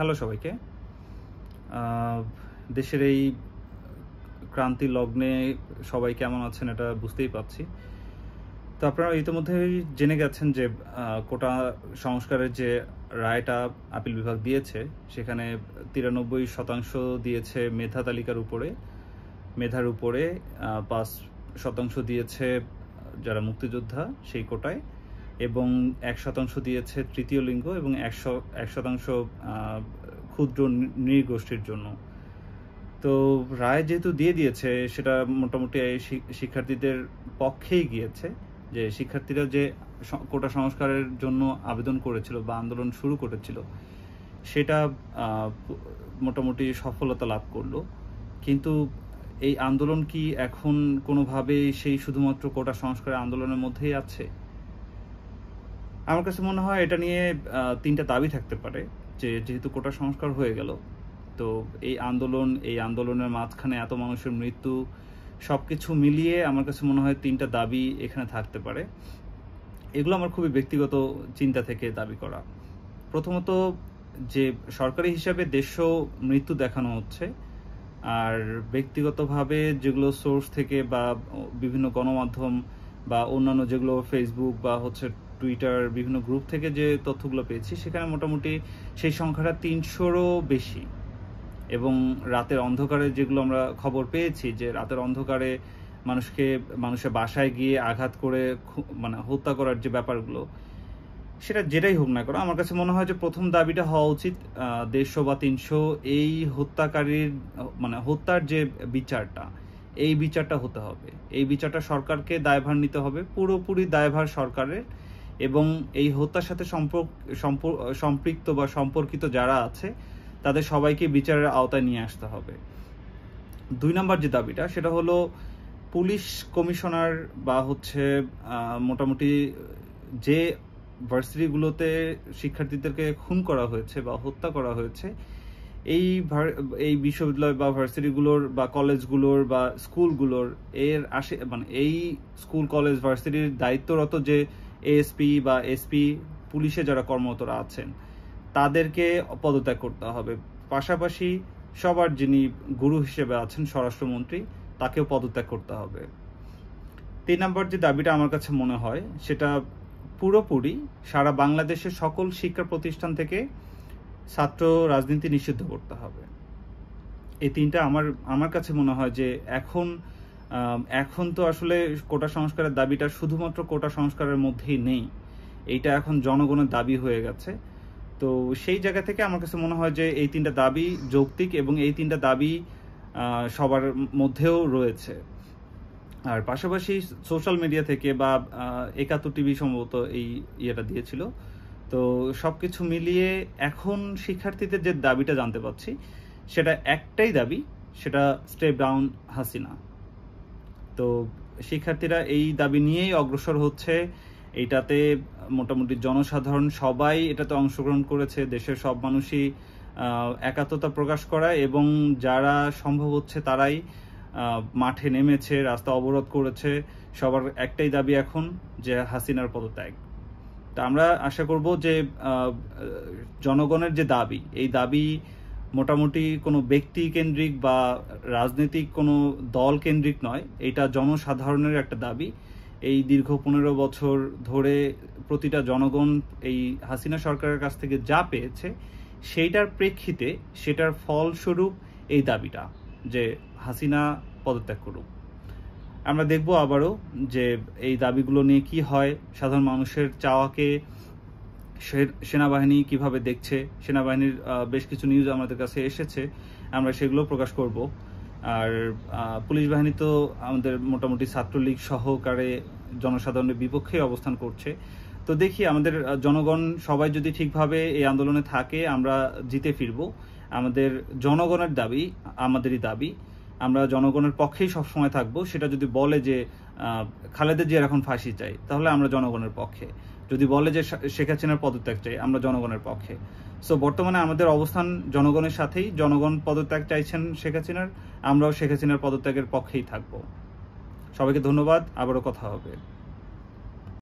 hello সবাইকে দেশের এই ক্রান্তি লগ্নে সবাই কেমন আছেন এটা বুঝতেই পাচ্ছি তো আপনারা ইতিমধ্যেই জেনে গেছেন যে কোটা সংস্কারের যে রায়টা আপিল বিভাগ দিয়েছে সেখানে তিরানব্বই শতাংশ দিয়েছে মেধা তালিকার উপরে মেধার উপরে পাঁচ শতাংশ দিয়েছে যারা মুক্তিযোদ্ধা সেই কোটায় এবং এক শতাংশ দিয়েছে তৃতীয় লিঙ্গ এবং একশো এক শতাংশ ক্ষুদ্র নৃগোষ্ঠীর জন্য তো রায় যেহেতু দিয়ে দিয়েছে সেটা মোটামুটি শিক্ষার্থীদের পক্ষেই গিয়েছে যে শিক্ষার্থীরা যে কোটা সংস্কারের জন্য আবেদন করেছিল বা আন্দোলন শুরু করেছিল সেটা মোটামুটি সফলতা লাভ করলো কিন্তু এই আন্দোলন কি এখন কোনোভাবেই সেই শুধুমাত্র কোটা সংস্কারের আন্দোলনের মধ্যেই আছে আমার কাছে মনে হয় এটা নিয়ে তিনটা দাবি থাকতে পারে যে যেহেতু কোটা সংস্কার হয়ে গেল তো এই আন্দোলন এই আন্দোলনের মাঝখানে এত মানুষের মৃত্যু সব কিছু মিলিয়ে আমার কাছে মনে হয় তিনটা দাবি এখানে থাকতে পারে এগুলো আমার খুবই ব্যক্তিগত চিন্তা থেকে দাবি করা প্রথমত যে সরকারি হিসাবে দেশও মৃত্যু দেখানো হচ্ছে আর ব্যক্তিগতভাবে যেগুলো সোর্স থেকে বা বিভিন্ন গণমাধ্যম বা অন্যান্য যেগুলো ফেসবুক বা হচ্ছে টুইটার বিভিন্ন গ্রুপ থেকে যে তথ্যগুলো পেয়েছি সেখানে মোটামুটি সেই সংখ্যাটা তিনশোরও বেশি এবং রাতের অন্ধকারে যেগুলো আমরা খবর পেয়েছি যে রাতের অন্ধকারে মানুষকে মানুষের বাসায় গিয়ে আঘাত করে মানে হত্যা করার যে ব্যাপারগুলো সেটা যেটাই হোক না করো আমার কাছে মনে হয় যে প্রথম দাবিটা হওয়া উচিত দেড়শো বা তিনশো এই হত্যাকারীর মানে হত্যার যে বিচারটা এই বিচারটা হতে হবে এই বিচারটা সরকারকে দায়ভার নিতে হবে পুরোপুরি দায়ভার সরকারের এবং এই হত্যার সাথে সম্পর্ক সম্পৃক্ত বা সম্পর্কিত যারা আছে তাদের সবাইকে বিচারের আওতায় নিয়ে আসতে হবে দুই নম্বর যে দাবিটা সেটা হলো পুলিশ কমিশনার বা হচ্ছে মোটামুটি যে ভার্সিটিগুলোতে শিক্ষার্থীদেরকে খুন করা হয়েছে বা হত্যা করা হয়েছে এই এই বিশ্ববিদ্যালয় বা ভার্সিটিগুলোর বা কলেজগুলোর বা স্কুলগুলোর এর আসে মানে এই স্কুল কলেজ ভার্সিটির দায়িত্বরত যে এএসপি বা এসপি পুলিশে যারা কর্মরতরা আছেন তাদেরকে পদত্যাগ করতে হবে পাশাপাশি সবার যিনি গুরু হিসেবে আছেন স্বরাষ্ট্রমন্ত্রী তাকেও পদত্যাগ করতে হবে তিন নম্বর যে দাবিটা আমার কাছে মনে হয় সেটা পুরোপুরি সারা বাংলাদেশের সকল শিক্ষা প্রতিষ্ঠান থেকে ছাত্র রাজনীতি নিষিদ্ধ করতে হবে এই তিনটা আমার আমার কাছে মনে হয় যে এখন এখন তো আসলে কোটা সংস্কারের দাবিটা শুধুমাত্র কোটা সংস্কারের মধ্যেই নেই এইটা এখন জনগণের দাবি হয়ে গেছে তো সেই জায়গা থেকে আমার কাছে মনে হয় যে এই তিনটা দাবি যৌক্তিক এবং এই তিনটা দাবি সবার মধ্যেও রয়েছে আর পাশাপাশি সোশ্যাল মিডিয়া থেকে বা একাত্তর টিভি সম্ভবত এই ইয়েটা দিয়েছিল তো সব কিছু মিলিয়ে এখন শিক্ষার্থীদের যে দাবিটা জানতে পাচ্ছি সেটা একটাই দাবি সেটা স্টেপ ডাউন হাসিনা তো শিক্ষার্থীরা এই দাবি নিয়েই অগ্রসর হচ্ছে এটাতে মোটামুটি জনসাধারণ সবাই এটাতে অংশগ্রহণ করেছে দেশের সব মানুষই একাত্মতা প্রকাশ করা এবং যারা সম্ভব হচ্ছে তারাই মাঠে নেমেছে রাস্তা অবরোধ করেছে সবার একটাই দাবি এখন যে হাসিনার পদত্যাগ তা আমরা আশা করব যে জনগণের যে দাবি এই দাবি মোটামুটি কোনো ব্যক্তি কেন্দ্রিক বা রাজনৈতিক কোনো দল কেন্দ্রিক নয় এটা জনসাধারণের একটা দাবি এই দীর্ঘ পনেরো বছর ধরে প্রতিটা জনগণ এই হাসিনা সরকারের কাছ থেকে যা পেয়েছে সেইটার প্রেক্ষিতে সেটার ফলস্বরূপ এই দাবিটা যে হাসিনা পদত্যাগ করুক আমরা দেখব আবারও যে এই দাবিগুলো নিয়ে কি হয় সাধারণ মানুষের চাওয়াকে সেনাবাহিনী কিভাবে দেখছে সেনাবাহিনীর বেশ কিছু নিউজ আমাদের কাছে এসেছে আমরা সেগুলো প্রকাশ করব আর পুলিশ বাহিনী তো আমাদের মোটামুটি ছাত্রলীগ সহকারে জনসাধারণের বিপক্ষে অবস্থান করছে তো দেখি আমাদের জনগণ সবাই যদি ঠিকভাবে এই আন্দোলনে থাকে আমরা জিতে ফিরব আমাদের জনগণের দাবি আমাদেরই দাবি আমরা জনগণের পক্ষেই সবসময় থাকব সেটা যদি বলে যে খালেদা জিয়ার এখন ফাঁসি চাই তাহলে আমরা জনগণের পক্ষে যদি বলে যে শেখ হাসিনার পদত্যাগ চাই আমরা জনগণের পক্ষে সো বর্তমানে আমাদের অবস্থান জনগণের সাথেই জনগণ পদত্যাগ চাইছেন শেখ হাসিনার আমরাও শেখ হাসিনার পদত্যাগের পক্ষেই থাকব সবাইকে ধন্যবাদ আবারও কথা হবে